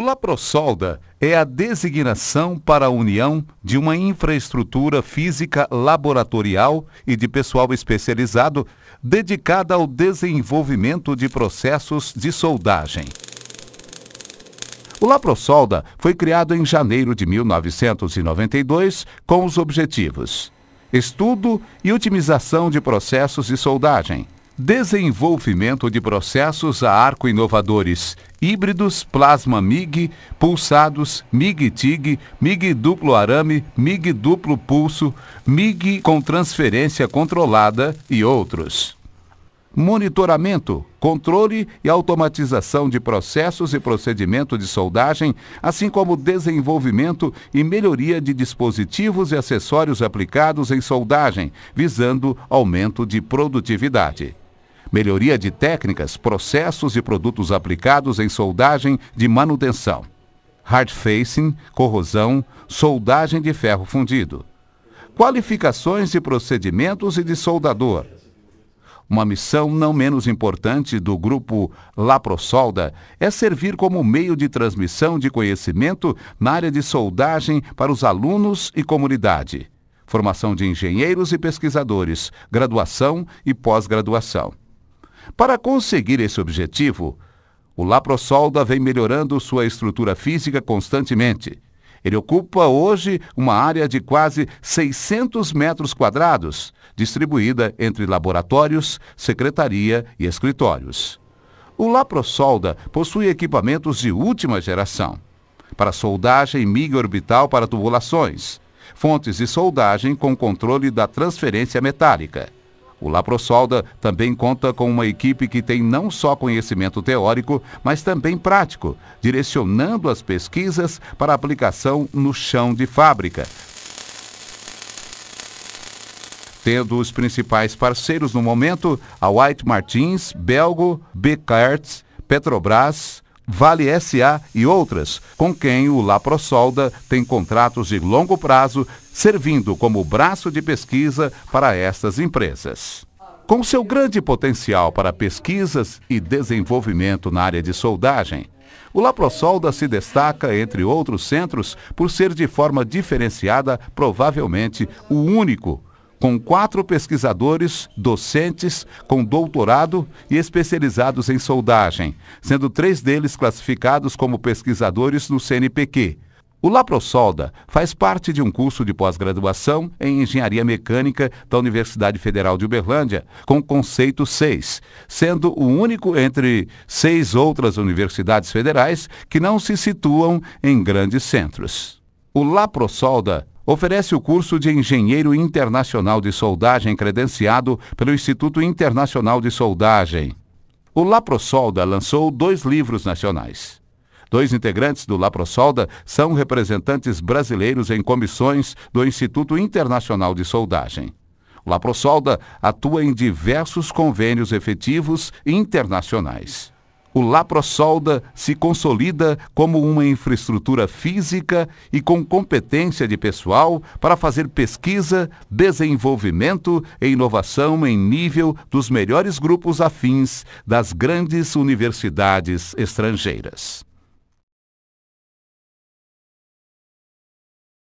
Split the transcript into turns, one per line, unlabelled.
O Laprosolda é a designação para a união de uma infraestrutura física laboratorial e de pessoal especializado dedicada ao desenvolvimento de processos de soldagem. O Laprosolda foi criado em janeiro de 1992 com os objetivos: estudo e otimização de processos de soldagem desenvolvimento de processos a arco inovadores, híbridos plasma MIG, pulsados MIG-TIG, MIG duplo arame, MIG duplo pulso, MIG com transferência controlada e outros. Monitoramento, controle e automatização de processos e procedimento de soldagem, assim como desenvolvimento e melhoria de dispositivos e acessórios aplicados em soldagem, visando aumento de produtividade melhoria de técnicas, processos e produtos aplicados em soldagem de manutenção, hard facing, corrosão, soldagem de ferro fundido, qualificações de procedimentos e de soldador. Uma missão não menos importante do grupo Laprosolda é servir como meio de transmissão de conhecimento na área de soldagem para os alunos e comunidade formação de engenheiros e pesquisadores, graduação e pós-graduação. Para conseguir esse objetivo, o Laprosolda vem melhorando sua estrutura física constantemente. Ele ocupa hoje uma área de quase 600 metros quadrados, distribuída entre laboratórios, secretaria e escritórios. O Laprosolda possui equipamentos de última geração para soldagem MIG orbital para tubulações, fontes de soldagem com controle da transferência metálica o Laprosolda também conta com uma equipe que tem não só conhecimento teórico, mas também prático, direcionando as pesquisas para aplicação no chão de fábrica, tendo os principais parceiros no momento a White Martins, Belgo, Becarts, Petrobras, Vale SA e outras, com quem o Laprosolda tem contratos de longo prazo, servindo como braço de pesquisa para estas empresas. Com seu grande potencial para pesquisas e desenvolvimento na área de soldagem, o Laprosolda se destaca, entre outros centros, por ser de forma diferenciada, provavelmente o único com quatro pesquisadores, docentes, com doutorado e especializados em soldagem, sendo três deles classificados como pesquisadores no CNPq. O Laprosolda faz parte de um curso de pós-graduação em Engenharia Mecânica da Universidade Federal de Uberlândia, com conceito 6, sendo o único entre seis outras universidades federais que não se situam em grandes centros. O Laprosolda oferece o curso de Engenheiro Internacional de Soldagem credenciado pelo Instituto Internacional de Soldagem. O Laprosolda lançou dois livros nacionais. Dois integrantes do Laprosolda são representantes brasileiros em comissões do Instituto Internacional de Soldagem. O Laprosolda atua em diversos convênios efetivos internacionais o Laprosolda se consolida como uma infraestrutura física e com competência de pessoal para fazer pesquisa, desenvolvimento e inovação em nível dos melhores grupos afins das grandes universidades estrangeiras.